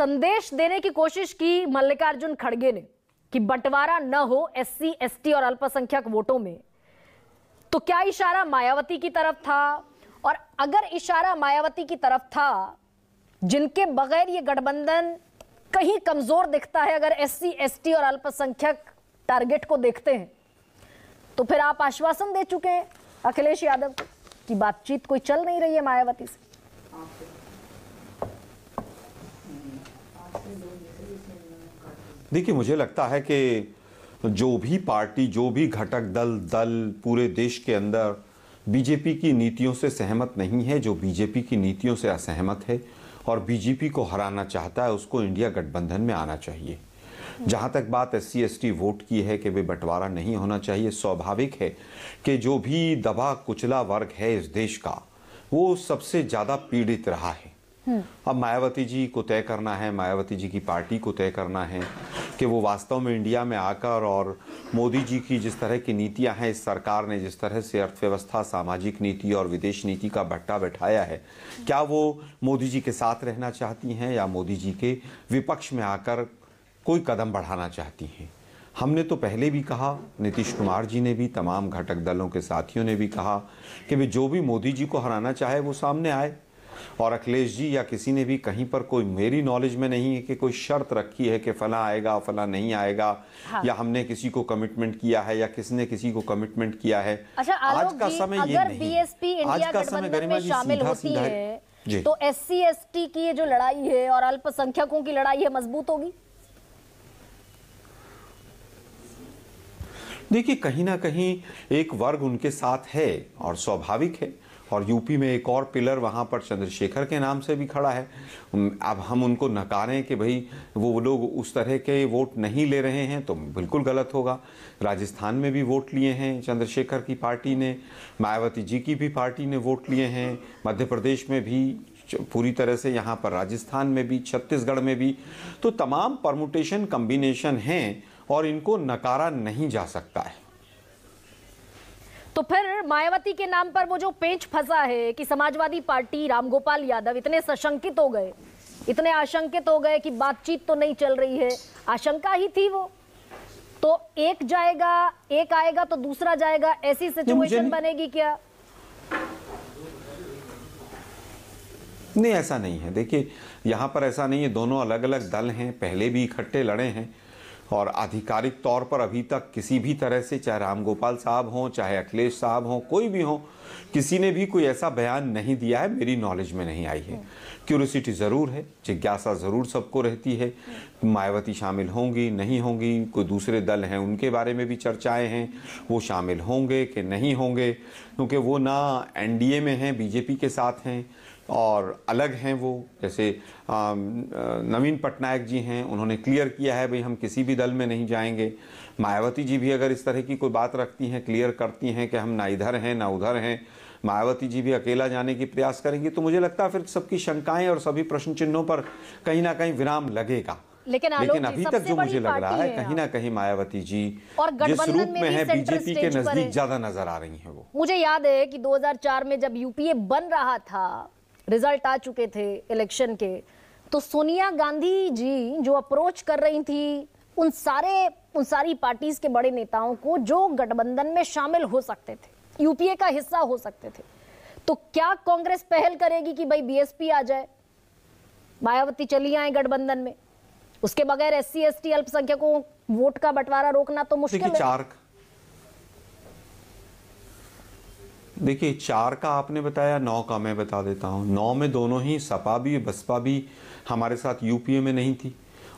संदेश देने की कोशिश की मल्लिकार्जुन खड़गे ने कि बंटवारा न हो एससी एसटी और अल्पसंख्यक वोटों में तो क्या इशारा मायावती की तरफ था और अगर इशारा मायावती की तरफ था जिनके बगैर ये गठबंधन कहीं कमजोर दिखता है अगर एससी एसटी और अल्पसंख्यक टारगेट को देखते हैं तो फिर आप आश्वासन दे चुके हैं अखिलेश यादव की बातचीत कोई चल नहीं रही है मायावती से देखिए मुझे लगता है कि जो भी पार्टी जो भी घटक दल दल पूरे देश के अंदर बीजेपी की नीतियों से सहमत नहीं है जो बीजेपी की नीतियों से असहमत है और बीजेपी को हराना चाहता है उसको इंडिया गठबंधन में आना चाहिए जहां तक बात एस सी वोट की है कि वे बंटवारा नहीं होना चाहिए स्वाभाविक है कि जो भी दबा कुचला वर्ग है इस देश का वो सबसे ज़्यादा पीड़ित रहा है हम्म। अब मायावती जी को तय करना है मायावती जी की पार्टी को तय करना है कि वो वास्तव में इंडिया में आकर और मोदी जी की जिस तरह की नीतियां हैं इस सरकार ने जिस तरह से अर्थव्यवस्था सामाजिक नीति और विदेश नीति का भट्टा बैठाया है क्या वो मोदी जी के साथ रहना चाहती हैं या मोदी जी के विपक्ष में आकर कोई कदम बढ़ाना चाहती हैं हमने तो पहले भी कहा नीतीश कुमार जी ने भी तमाम घटक दलों के साथियों ने भी कहा कि वे जो भी मोदी जी को हराना चाहे वो सामने आए और अखिलेश जी या किसी ने भी कहीं पर कोई मेरी नॉलेज में नहीं है कि कोई शर्त रखी है कि फला आएगा फला नहीं आएगा हाँ। या हमने किसी को कमिटमेंट किया है या किसने किसी को कमिटमेंट किया है अच्छा, आज का समय ये आज का समय गरिमा जी सीधा सीधा है तो एस सी एस टी की जो लड़ाई है और अल्पसंख्यकों की लड़ाई है मजबूत होगी देखिए कहीं ना कहीं एक वर्ग उनके साथ है और स्वाभाविक है और यूपी में एक और पिलर वहाँ पर चंद्रशेखर के नाम से भी खड़ा है अब हम उनको नकारें कि भाई वो लोग उस तरह के वोट नहीं ले रहे हैं तो बिल्कुल गलत होगा राजस्थान में भी वोट लिए हैं चंद्रशेखर की पार्टी ने मायावती जी की भी पार्टी ने वोट लिए हैं मध्य प्रदेश में भी पूरी तरह से यहाँ पर राजस्थान में भी छत्तीसगढ़ में भी तो तमाम परमुटेशन कम्बिनेशन हैं और इनको नकारा नहीं जा सकता है तो फिर मायावती के नाम पर वो जो पेंच फंसा है कि समाजवादी पार्टी रामगोपाल यादव इतने सशंकित हो गए इतने आशंकित हो गए कि बातचीत तो नहीं चल रही है आशंका ही थी वो तो एक जाएगा एक आएगा तो दूसरा जाएगा ऐसी सिचुएशन बनेगी क्या नहीं ऐसा नहीं है देखिए यहां पर ऐसा नहीं है दोनों अलग अलग दल हैं पहले भी इकट्ठे लड़े हैं और आधिकारिक तौर पर अभी तक किसी भी तरह से चाहे राम गोपाल साहब हों चाहे अखिलेश साहब हों कोई भी हो किसी ने भी कोई ऐसा बयान नहीं दिया है मेरी नॉलेज में नहीं आई है क्यूरोसिटी ज़रूर है जिज्ञासा ज़रूर सबको रहती है मायावती शामिल होंगी नहीं होंगी कोई दूसरे दल हैं उनके बारे में भी चर्चाएं हैं वो शामिल होंगे कि नहीं होंगे क्योंकि वो ना एनडीए में हैं बीजेपी के साथ हैं और अलग हैं वो जैसे नवीन पटनायक जी हैं उन्होंने क्लियर किया है भाई हम किसी भी दल में नहीं जाएंगे मायावती जी भी अगर इस तरह की कोई बात रखती हैं क्लियर करती हैं कि हम ना इधर हैं ना उधर हैं मायावती जी भी अकेला जाने की प्रयास करेंगी तो मुझे लगता है फिर सबकी शंकाएं और सभी प्रश्न चिन्हों पर कहीं ना कहीं विराम लगेगा लेकिन, लेकिन अभी तक जो मुझे लग रहा है कहीं ना कहीं मायावती जी और जिस रूप में, है बीजेपी के नजदीक ज्यादा नजर आ रही है वो मुझे याद है कि 2004 में जब यूपीए बन रहा था रिजल्ट आ चुके थे इलेक्शन के तो सोनिया गांधी जी जो अप्रोच कर रही थी उन सारे उन सारी पार्टीज के बड़े नेताओं को जो गठबंधन में शामिल हो सकते थे यूपीए का हिस्सा हो सकते थे तो क्या कांग्रेस पहल करेगी कि भाई बीएसपी आ जाए मायावती चली आए गठबंधन में उसके बगैर एस सी अल्पसंख्यकों वोट का बंटवारा रोकना तो मुश्किल है देखिए चार का आपने बताया नौ का मैं बता देता हूँ नौ में दोनों ही सपा भी बसपा भी हमारे साथ यूपीए में नहीं थी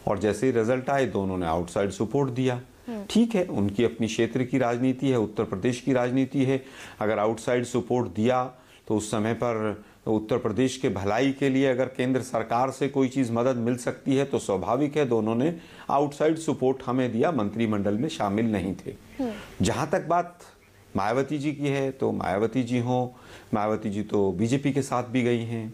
और जैसे ही रिजल्ट आए दोनों ने आउटसाइड सपोर्ट दिया हम्म। ठीक है उनकी अपनी क्षेत्र की राजनीति है उत्तर प्रदेश की राजनीति है अगर आउटसाइड सपोर्ट दिया तो उस समय पर उत्तर प्रदेश के भलाई के लिए अगर केंद्र सरकार से कोई चीज़ मदद मिल सकती है तो स्वाभाविक है दोनों ने आउटसाइड सपोर्ट हमें दिया मंत्रिमंडल में शामिल नहीं थे हम्म। जहां तक बात मायावती जी की है तो मायावती जी हों मायावती जी तो बीजेपी के साथ भी गई हैं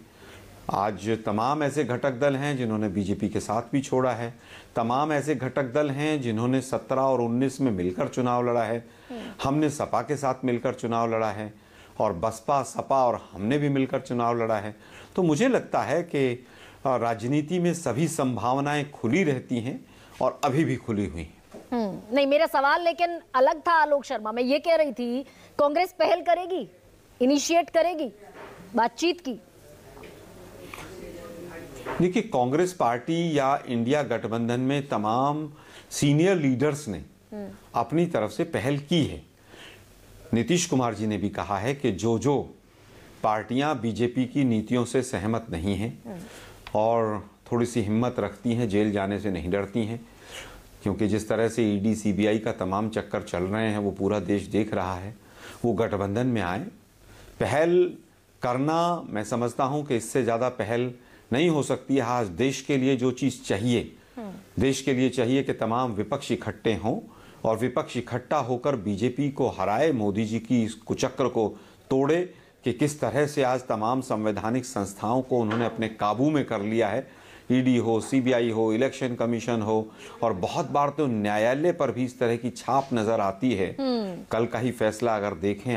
आज तमाम ऐसे घटक दल हैं जिन्होंने बीजेपी के साथ भी छोड़ा है तमाम ऐसे घटक दल हैं जिन्होंने 17 और 19 में मिलकर चुनाव लड़ा है हमने सपा के साथ मिलकर चुनाव लड़ा है और बसपा सपा और हमने भी मिलकर चुनाव लड़ा है तो मुझे लगता है कि राजनीति में सभी संभावनाएं खुली रहती हैं और अभी भी खुली हुई हैं हम्म, नहीं मेरा सवाल लेकिन अलग था आलोक शर्मा मैं ये कह रही थी कांग्रेस पहल करेगी इनिशिएट करेगी बातचीत की देखिए कांग्रेस पार्टी या इंडिया गठबंधन में तमाम सीनियर लीडर्स ने हम्म। अपनी तरफ से पहल की है नीतीश कुमार जी ने भी कहा है कि जो जो पार्टियां बीजेपी की नीतियों से सहमत नहीं हैं हम्म। और थोड़ी सी हिम्मत रखती हैं जेल जाने से नहीं डरती हैं क्योंकि जिस तरह से ईडी e सीबीआई का तमाम चक्कर चल रहे हैं वो पूरा देश देख रहा है वो गठबंधन में आए पहल करना मैं समझता हूं कि इससे ज़्यादा पहल नहीं हो सकती है आज देश के लिए जो चीज़ चाहिए हम्म। देश के लिए चाहिए कि तमाम विपक्ष इकट्ठे हों और विपक्ष इकट्ठा होकर बीजेपी को हराए मोदी जी की इस कुचक्र को तोड़े कि किस तरह से आज तमाम संवैधानिक संस्थाओं को उन्होंने अपने काबू में कर लिया है ईडी हो सीबीआई हो इलेक्शन कमीशन हो और बहुत बार तो न्यायालय पर भी इस तरह की छाप नजर आती है हम्म। कल का ही फैसला अगर देखें